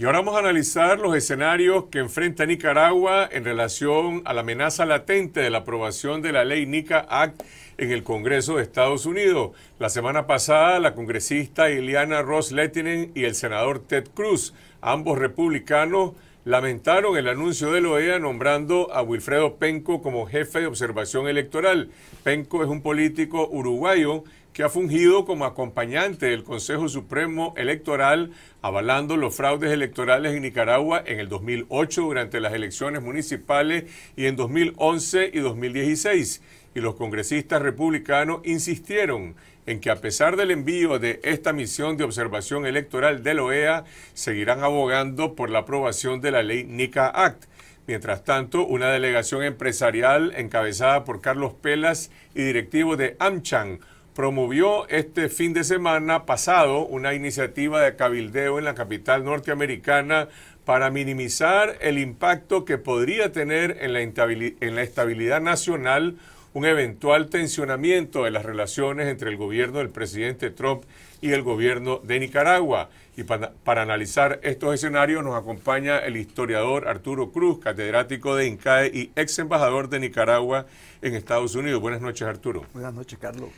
Y ahora vamos a analizar los escenarios que enfrenta Nicaragua en relación a la amenaza latente de la aprobación de la ley NICA Act en el Congreso de Estados Unidos. La semana pasada, la congresista Ileana Ross Lettinen y el senador Ted Cruz, ambos republicanos, lamentaron el anuncio de la e OEA nombrando a Wilfredo Penco como jefe de observación electoral. Penco es un político uruguayo que ha fungido como acompañante del Consejo Supremo Electoral, avalando los fraudes electorales en Nicaragua en el 2008 durante las elecciones municipales y en 2011 y 2016. Y los congresistas republicanos insistieron en que a pesar del envío de esta misión de observación electoral de la OEA, seguirán abogando por la aprobación de la ley NICA Act. Mientras tanto, una delegación empresarial encabezada por Carlos Pelas y directivo de AmCham promovió este fin de semana pasado una iniciativa de cabildeo en la capital norteamericana para minimizar el impacto que podría tener en la, estabilidad nacional un eventual tensionamiento de las relaciones entre el gobierno del presidente Trump y el gobierno de Nicaragua. Y para, analizar estos escenarios nos acompaña el historiador Arturo Cruz, catedrático de INCAE y ex embajador de Nicaragua en Estados Unidos. Buenas noches, Arturo. Buenas noches, Carlos.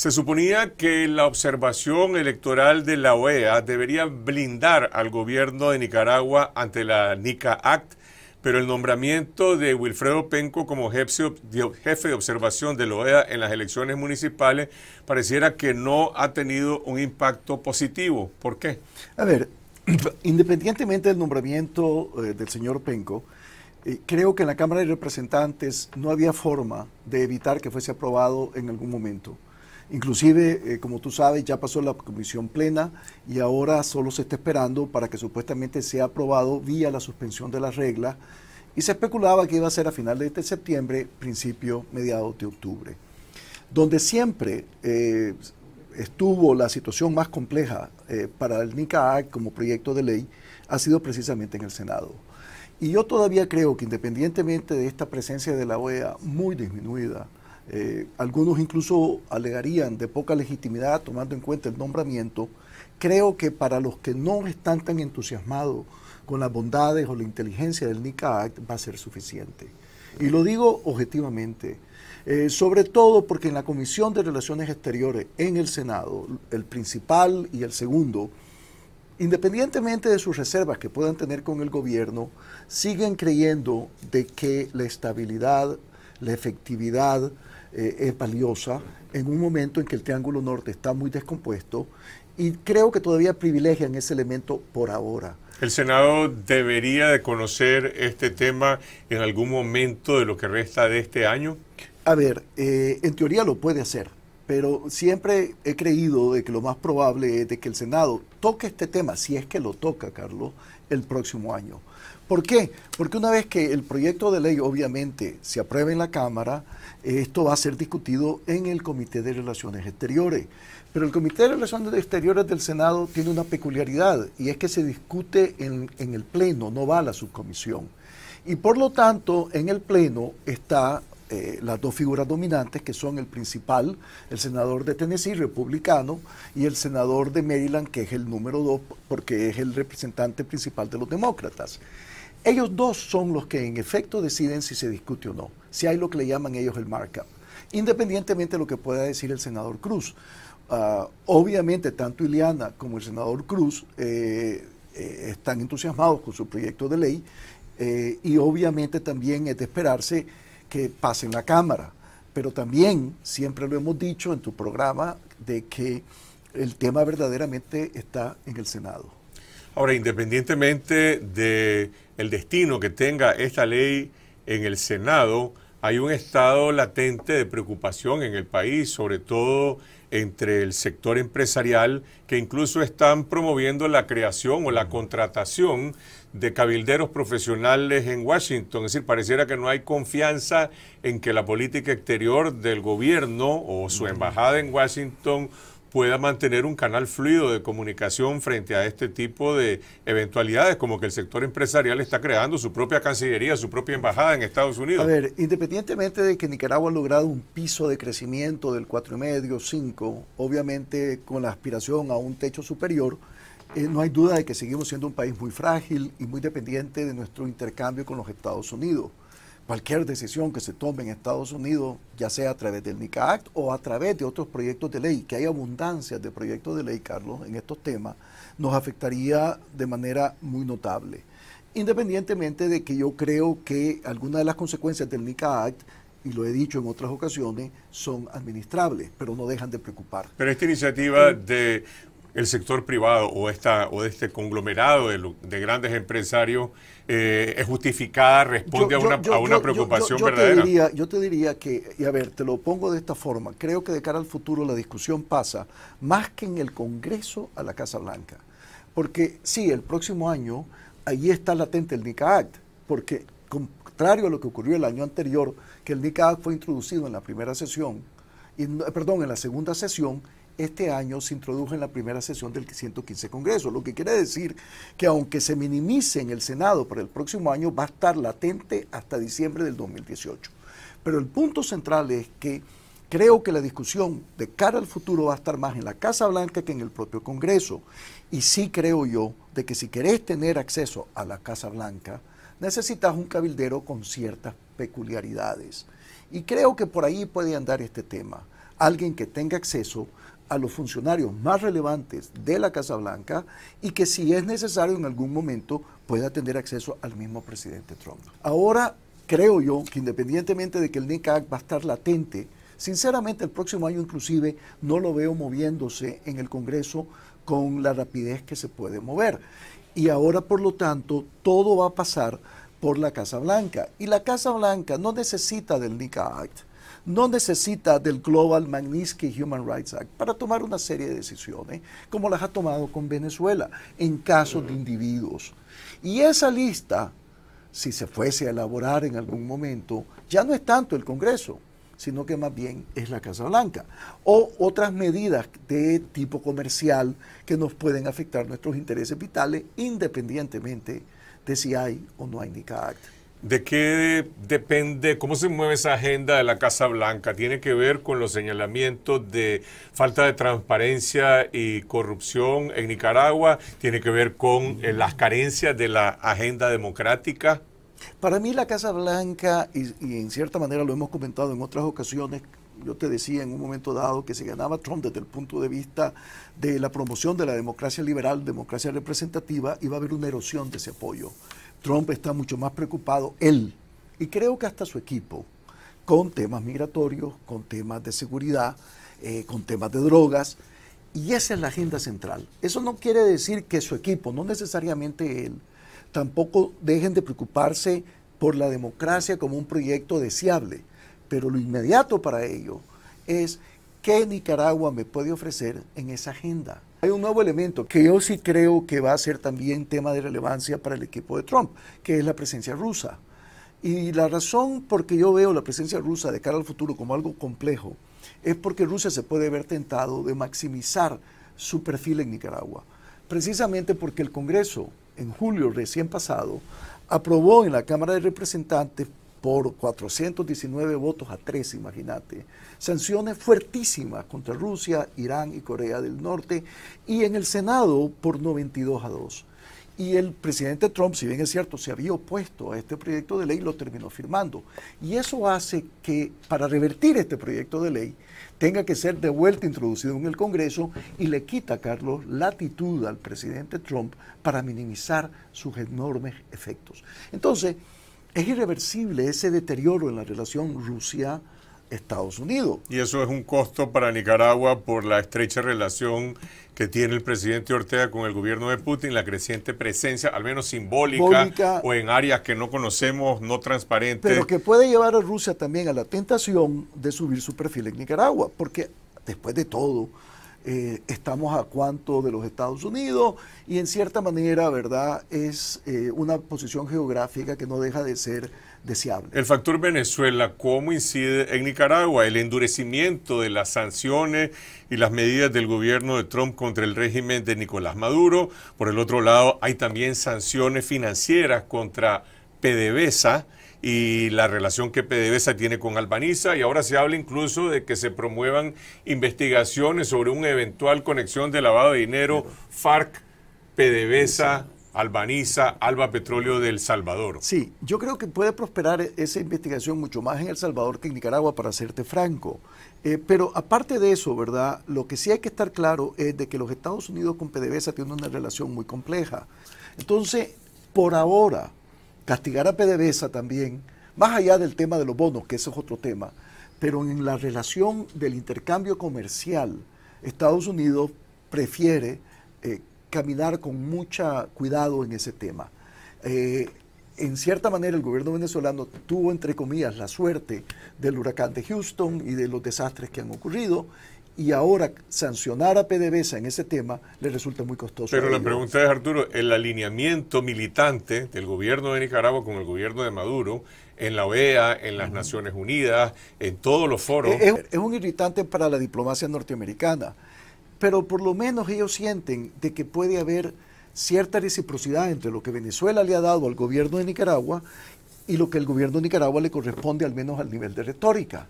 Se suponía que la observación electoral de la OEA debería blindar al gobierno de Nicaragua ante la NICA Act, pero el nombramiento de Wilfredo Penco como jefe de observación de la OEA en las elecciones municipales pareciera que no ha tenido un impacto positivo. ¿Por qué? A ver, independientemente del nombramiento eh, del señor Penco, eh, creo que en la Cámara de Representantes no había forma de evitar que fuese aprobado en algún momento. Inclusive, eh, como tú sabes, ya pasó la comisión plena y ahora solo se está esperando para que supuestamente sea aprobado vía la suspensión de las reglas y se especulaba que iba a ser a final de este septiembre, principio, mediados de octubre. Donde siempre eh, estuvo la situación más compleja eh, para el NICAA como proyecto de ley ha sido precisamente en el Senado. Y yo todavía creo que independientemente de esta presencia de la OEA muy disminuida, eh, algunos incluso alegarían de poca legitimidad tomando en cuenta el nombramiento, creo que para los que no están tan entusiasmados con las bondades o la inteligencia del NICA Act va a ser suficiente. Y lo digo objetivamente, eh, sobre todo porque en la Comisión de Relaciones Exteriores, en el Senado, el principal y el segundo, independientemente de sus reservas que puedan tener con el gobierno, siguen creyendo de que la estabilidad, la efectividad, eh, es valiosa en un momento en que el Triángulo Norte está muy descompuesto y creo que todavía privilegian ese elemento por ahora. El Senado debería de conocer este tema en algún momento de lo que resta de este año. A ver, eh, en teoría lo puede hacer, pero siempre he creído de que lo más probable es de que el Senado toque este tema, si es que lo toca, Carlos, el próximo año. ¿Por qué? Porque una vez que el proyecto de ley obviamente se apruebe en la Cámara, esto va a ser discutido en el Comité de Relaciones Exteriores. Pero el Comité de Relaciones Exteriores del Senado tiene una peculiaridad y es que se discute en, el Pleno, no va a la subcomisión. Y por lo tanto, en el Pleno está eh, las dos figuras dominantes, que son el principal, el senador de Tennessee, republicano, y el senador de Maryland, que es el número dos, porque es el representante principal de los demócratas. Ellos dos son los que en efecto deciden si se discute o no, si hay lo que le llaman ellos el markup, independientemente de lo que pueda decir el senador Cruz. Ah, obviamente, tanto Ileana como el senador Cruz eh, eh, están entusiasmados con su proyecto de ley eh, y obviamente también es de esperarse que pase en la Cámara. Pero también, siempre lo hemos dicho en tu programa, de que el tema verdaderamente está en el Senado. Ahora, independientemente del destino que tenga esta ley en el Senado, hay un estado latente de preocupación en el país, sobre todo entre el sector empresarial, que incluso están promoviendo la creación o la contratación de cabilderos profesionales en Washington. Es decir, pareciera que no hay confianza en que la política exterior del gobierno o su embajada en Washington pueda mantener un canal fluido de comunicación frente a este tipo de eventualidades, como que el sector empresarial está creando su propia cancillería, su propia embajada en Estados Unidos. A ver, independientemente de que Nicaragua ha logrado un piso de crecimiento del 4,5, 5, obviamente con la aspiración a un techo superior, eh, no hay duda de que seguimos siendo un país muy frágil y muy dependiente de nuestro intercambio con los Estados Unidos cualquier decisión que se tome en Estados Unidos, ya sea a través del NICA Act o a través de otros proyectos de ley, que hay abundancia de proyectos de ley, Carlos, en estos temas, nos afectaría de manera muy notable. Independientemente de que yo creo que algunas de las consecuencias del NICA Act y lo he dicho en otras ocasiones, son administrables, pero no dejan de preocupar. Pero esta iniciativa eh, de el sector privado o, esta, o de este conglomerado de, grandes empresarios eh, es justificada, responde a una, preocupación verdadera? yo te diría que, y a ver, te lo pongo de esta forma, creo que de cara al futuro la discusión pasa más que en el Congreso a la Casa Blanca. Porque sí, el próximo año ahí está latente el NICA Act, porque contrario a lo que ocurrió el año anterior, que el NICA Act fue introducido en la primera sesión, perdón, en la segunda sesión, este año se introdujo en la primera sesión del 115 Congreso, lo que quiere decir que aunque se minimice en el Senado para el próximo año, va a estar latente hasta diciembre del 2018. Pero el punto central es que creo que la discusión de cara al futuro va a estar más en la Casa Blanca que en el propio Congreso. Y sí creo yo de que si querés tener acceso a la Casa Blanca, necesitas un cabildero con ciertas peculiaridades. Y creo que por ahí puede andar este tema alguien que tenga acceso a los funcionarios más relevantes de la Casa Blanca y que si es necesario en algún momento pueda tener acceso al mismo presidente Trump. Ahora creo yo que independientemente de que el Act va a estar latente, sinceramente el próximo año inclusive no lo veo moviéndose en el Congreso con la rapidez que se puede mover. Y ahora, por lo tanto, todo va a pasar por la Casa Blanca. Y la Casa Blanca no necesita del NICA Act no necesita del Global Magnitsky Human Rights Act para tomar una serie de decisiones, como las ha tomado con Venezuela, en casos de individuos. Y esa lista, si se fuese a elaborar en algún momento, ya no es tanto el Congreso, sino que más bien es la Casa Blanca. O otras medidas de tipo comercial que nos pueden afectar nuestros intereses vitales independientemente de si hay o no hay NICA Act de qué depende, cómo se mueve esa agenda de la Casa Blanca? ¿Tiene que ver con los señalamientos de falta de transparencia y corrupción en Nicaragua? ¿Tiene que ver con eh, las carencias de la agenda democrática? Para mí la Casa Blanca, y en cierta manera lo hemos comentado en otras ocasiones, yo te decía en un momento dado que se ganaba Trump desde el punto de vista de la promoción de la democracia liberal, democracia representativa, iba a haber una erosión de ese apoyo. Trump está mucho más preocupado, él, y creo que hasta su equipo, con temas migratorios, con temas de seguridad, eh, con temas de drogas, y esa es la agenda central. Eso no quiere decir que su equipo, no necesariamente él, tampoco dejen de preocuparse por la democracia como un proyecto deseable. Pero lo inmediato para ello es qué Nicaragua me puede ofrecer en esa agenda. Hay un nuevo elemento que yo sí creo que va a ser también tema de relevancia para el equipo de Trump, que es la presencia rusa. Y la razón por que yo veo la presencia rusa de cara al futuro como algo complejo es porque Rusia se puede haber tentado de maximizar su perfil en Nicaragua, precisamente porque el Congreso en julio recién pasado aprobó en la Cámara de Representantes por 419 votos a 3, imagínate. Sanciones fuertísimas contra Rusia, Irán y Corea del Norte, y en el Senado por 92 a 2. Y el presidente Trump, si bien es cierto, se había opuesto a este proyecto de ley, lo terminó firmando. Y eso hace que para revertir este proyecto de ley tenga que ser de vuelta introducido en el Congreso y le quita, Carlos, latitud al presidente Trump para minimizar sus enormes efectos. Entonces, es irreversible ese deterioro en la relación Rusia. Estados Unidos. Y eso es un costo para Nicaragua por la estrecha relación que tiene el presidente Ortega con el gobierno de Putin, la creciente presencia, al menos simbólica, o en áreas que no conocemos, no transparentes. Pero que puede llevar a Rusia también a la tentación de subir su perfil en Nicaragua, porque después de todo, eh, estamos a cuánto de los Estados Unidos y en cierta manera, ¿verdad? Es eh, una posición geográfica que no deja de ser deseable. El factor Venezuela, ¿cómo incide en Nicaragua? El endurecimiento de las sanciones y las medidas del gobierno de Trump contra el régimen de Nicolás Maduro. Por el otro lado, hay también sanciones financieras contra PDVSA y la relación que PDVSA tiene con Albaniza y ahora se habla incluso de que se promuevan investigaciones sobre una eventual conexión de lavado de dinero FARC, PDVSA, Albaniza, Alba Petróleo del Salvador. Sí, yo creo que puede prosperar esa investigación mucho más en El Salvador que en Nicaragua, para serte franco. Eh, pero aparte de eso, ¿verdad? Lo que sí hay que estar claro es de que los Estados Unidos con PDVSA tienen una relación muy compleja. Entonces, por ahora, castigar a PDVSA también, más allá del tema de los bonos, que eso es otro tema, pero en la relación del intercambio comercial, Estados Unidos prefiere eh, caminar con mucho cuidado en ese tema. Eh, en cierta manera el gobierno venezolano tuvo, entre comillas, la suerte del huracán de Houston y de los desastres que han ocurrido y ahora sancionar a PDVSA en ese tema le resulta muy costoso. Pero la pregunta es, Arturo, el alineamiento militante del gobierno de Nicaragua con el gobierno de Maduro en la OEA, en las Naciones Unidas, en todos los foros. Es, es, un irritante para la diplomacia norteamericana, pero por lo menos ellos sienten de que puede haber cierta reciprocidad entre lo que Venezuela le ha dado al gobierno de Nicaragua y lo que el gobierno de Nicaragua le corresponde al menos al nivel de retórica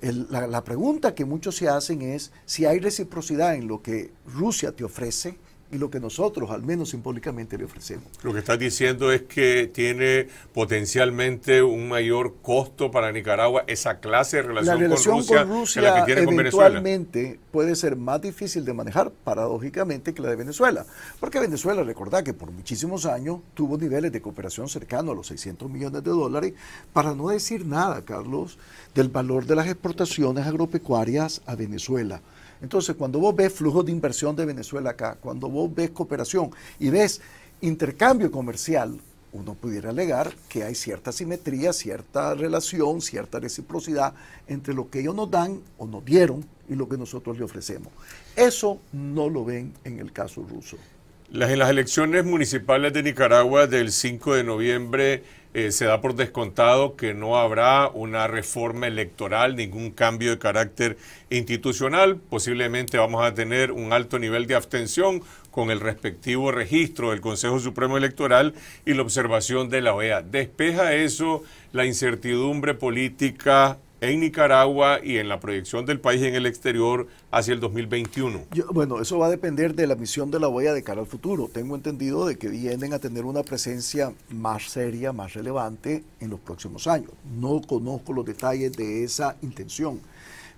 la, la, pregunta que muchos se hacen es si hay reciprocidad en lo que Rusia te ofrece y lo que nosotros, al menos simbólicamente, le ofrecemos. Lo que estás diciendo es que tiene potencialmente un mayor costo para Nicaragua esa clase de relación, con Rusia, que la que tiene eventualmente con Venezuela. puede ser más difícil de manejar, paradójicamente, que la de Venezuela. Porque Venezuela, recordad que por muchísimos años tuvo niveles de cooperación cercanos a los 600 millones de dólares, para no decir nada, Carlos, del valor de las exportaciones agropecuarias a Venezuela. Entonces, cuando vos ves flujos de inversión de Venezuela acá, cuando vos ves cooperación y ves intercambio comercial, uno pudiera alegar que hay cierta simetría, cierta relación, cierta reciprocidad entre lo que ellos nos dan o nos dieron y lo que nosotros le ofrecemos. Eso no lo ven en el caso ruso. en las elecciones municipales de Nicaragua del 5 de noviembre eh, se da por descontado que no habrá una reforma electoral, ningún cambio de carácter institucional. Posiblemente vamos a tener un alto nivel de abstención con el respectivo registro del Consejo Supremo Electoral y la observación de la OEA. ¿Despeja eso la incertidumbre política en Nicaragua y en la proyección del país en el exterior hacia el 2021? bueno, eso va a depender de la misión de la OEA de cara al futuro. Tengo entendido de que vienen a tener una presencia más seria, más relevante en los próximos años. No conozco los detalles de esa intención.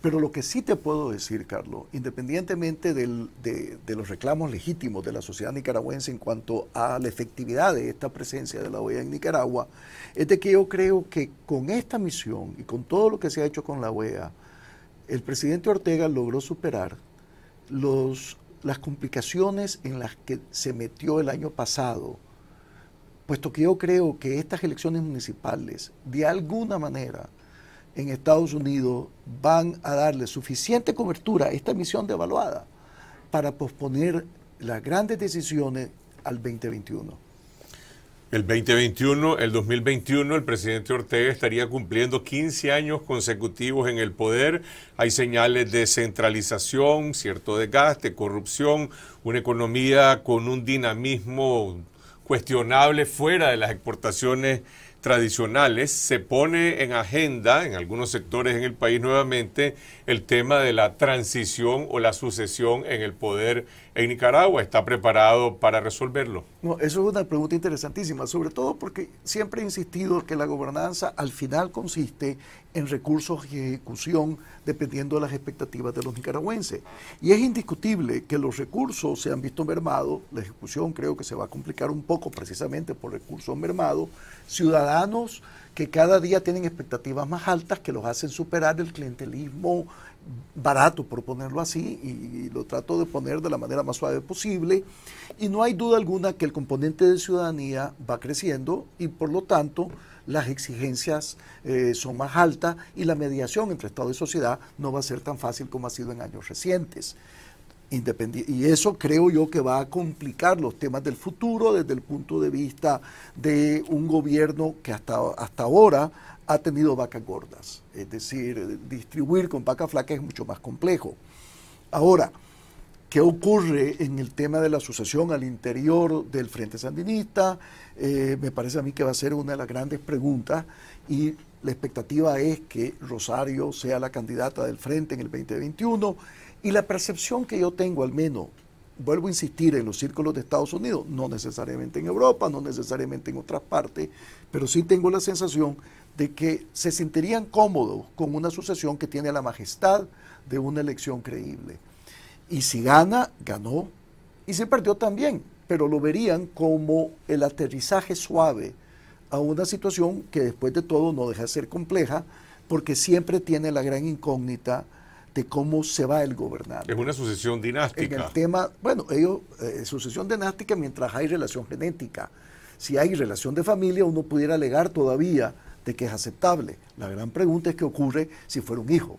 Pero lo que sí te puedo decir, Carlos, independientemente de, los reclamos legítimos de la sociedad nicaragüense en cuanto a la efectividad de esta presencia de la OEA en Nicaragua, es de que yo creo que con esta misión y con todo lo que se ha hecho con la OEA, el presidente Ortega logró superar los, las complicaciones en las que se metió el año pasado, puesto que yo creo que estas elecciones municipales, de alguna manera, en Estados Unidos van a darle suficiente cobertura a esta misión devaluada para posponer las grandes decisiones al 2021. El 2021, el 2021, el presidente Ortega estaría cumpliendo 15 años consecutivos en el poder. Hay señales de centralización, cierto desgaste, corrupción, una economía con un dinamismo cuestionable fuera de las exportaciones tradicionales, se pone en agenda en algunos sectores en el país nuevamente el tema de la transición o la sucesión en el poder en Nicaragua. ¿Está preparado para resolverlo? No, eso es una pregunta interesantísima, sobre todo porque siempre he insistido que la gobernanza al final consiste en recursos y ejecución dependiendo de las expectativas de los nicaragüenses. Y es indiscutible que los recursos se han visto mermados, la ejecución creo que se va a complicar un poco precisamente por recursos mermados, ciudadanos que cada día tienen expectativas más altas que los hacen superar el clientelismo barato, por ponerlo así, y, lo trato de poner de la manera más suave posible. Y no hay duda alguna que el componente de ciudadanía va creciendo y por lo tanto las exigencias eh, son más altas y la mediación entre Estado y sociedad no va a ser tan fácil como ha sido en años recientes independiente. Y eso creo yo que va a complicar los temas del futuro desde el punto de vista de un gobierno que hasta, hasta ahora ha tenido vacas gordas. Es decir, eh, distribuir con vacas flacas es mucho más complejo. Ahora, ¿qué ocurre en el tema de la sucesión al interior del Frente Sandinista? Eh, me parece a mí que va a ser una de las grandes preguntas y la expectativa es que Rosario sea la candidata del Frente en el 2021 y la percepción que yo tengo, al menos, vuelvo a insistir, en los círculos de Estados Unidos, no necesariamente en Europa, no necesariamente en otras partes, pero sí tengo la sensación de que se sentirían cómodos con una sucesión que tiene la majestad de una elección creíble. Y si gana, ganó. Y si perdió también, pero lo verían como el aterrizaje suave a una situación que después de todo no deja de ser compleja, porque siempre tiene la gran incógnita de cómo se va el gobernar Es una sucesión dinástica. En el tema, bueno, ellos, eh, sucesión dinástica mientras hay relación genética. Si hay relación de familia, uno pudiera alegar todavía de que es aceptable. La gran pregunta es qué ocurre si fuera un hijo.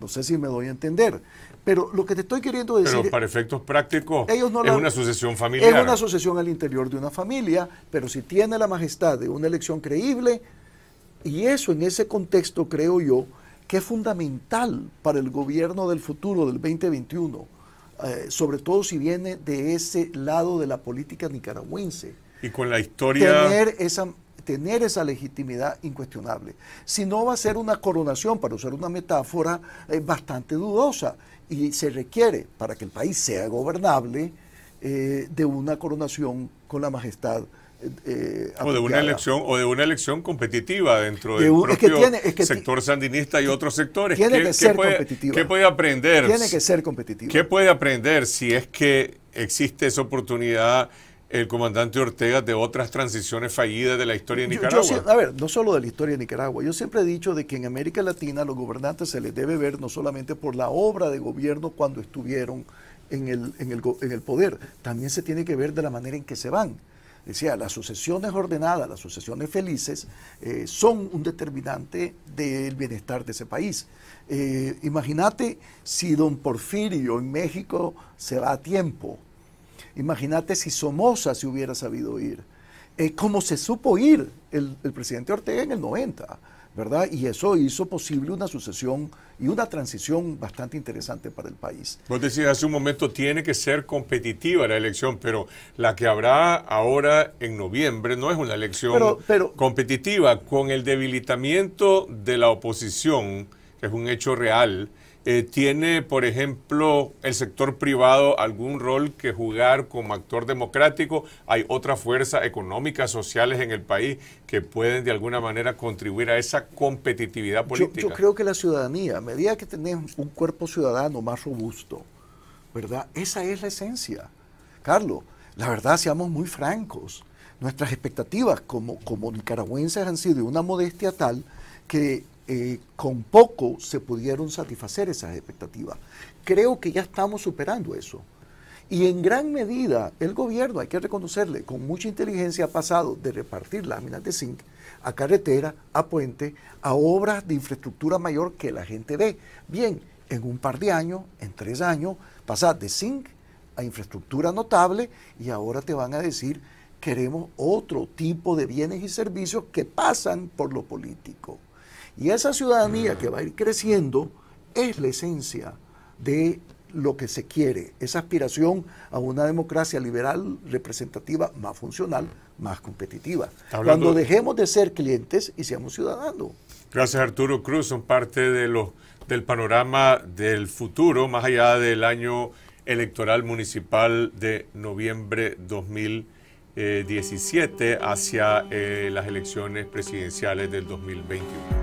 No sé si me doy a entender. Pero lo que te estoy queriendo decir. Pero para efectos prácticos, no es una sucesión familiar. Es una sucesión al interior de una familia, pero si tiene la majestad de una elección creíble, y eso en ese contexto, creo yo, que es fundamental para el gobierno del futuro del 2021, eh, sobre todo si viene de ese lado de la política nicaragüense. Y con la historia... Tener esa, tener esa legitimidad incuestionable. Si no, va a ser una coronación, para usar una metáfora, eh, bastante dudosa. Y se requiere, para que el país sea gobernable, eh, de una coronación con la majestad eh, o de una elección o de una elección competitiva dentro del propio sector sandinista y otros sectores que puede, competitiva aprender tiene que ser competitiva qué puede aprender si es que existe esa oportunidad el comandante Ortega de otras transiciones fallidas de la historia de Nicaragua. a ver, no solo de la historia de Nicaragua. Yo siempre he dicho de que en América Latina los gobernantes se les debe ver no solamente por la obra de gobierno cuando estuvieron en el, en el, en el poder, también se tiene que ver de la manera en que se van. Decía, las sucesiones ordenadas, las sucesiones felices, eh, son un determinante del bienestar de ese país. Eh, imagínate si don Porfirio en México se va a tiempo. Imagínate si Somoza se hubiera sabido ir. Eh, ¿Cómo se supo ir el, el presidente Ortega en el 90? ¿verdad? Y eso hizo posible una sucesión y una transición bastante interesante para el país. Vos decías hace un momento, tiene que ser competitiva la elección, pero la que habrá ahora en noviembre no es una elección competitiva. Con el debilitamiento de la oposición, que es un hecho real, eh, ¿Tiene, por ejemplo, el sector privado algún rol que jugar como actor democrático? ¿Hay otras fuerzas económicas, sociales en el país que pueden de alguna manera contribuir a esa competitividad política? Yo, creo que la ciudadanía, a medida que tenemos un cuerpo ciudadano más robusto, ¿verdad? Esa es la esencia. Carlos, la verdad, seamos muy francos. Nuestras expectativas como, como nicaragüenses han sido de una modestia tal que eh, con poco se pudieron satisfacer esas expectativas. Creo que ya estamos superando eso. Y en gran medida el gobierno, hay que reconocerle, con mucha inteligencia ha pasado de repartir láminas de zinc a carretera, a puente, a obras de infraestructura mayor que la gente ve. Bien, en un par de años, en tres años, pasar de zinc a infraestructura notable y ahora te van a decir queremos otro tipo de bienes y servicios que pasan por lo político. Y esa ciudadanía que va a ir creciendo es la esencia de lo que se quiere, esa aspiración a una democracia liberal, representativa, más funcional, más competitiva. Cuando dejemos de ser clientes y seamos ciudadanos. Gracias Arturo Cruz, son parte de los, del panorama del futuro, más allá del año electoral municipal de noviembre 2017 hacia eh, las elecciones presidenciales del 2021.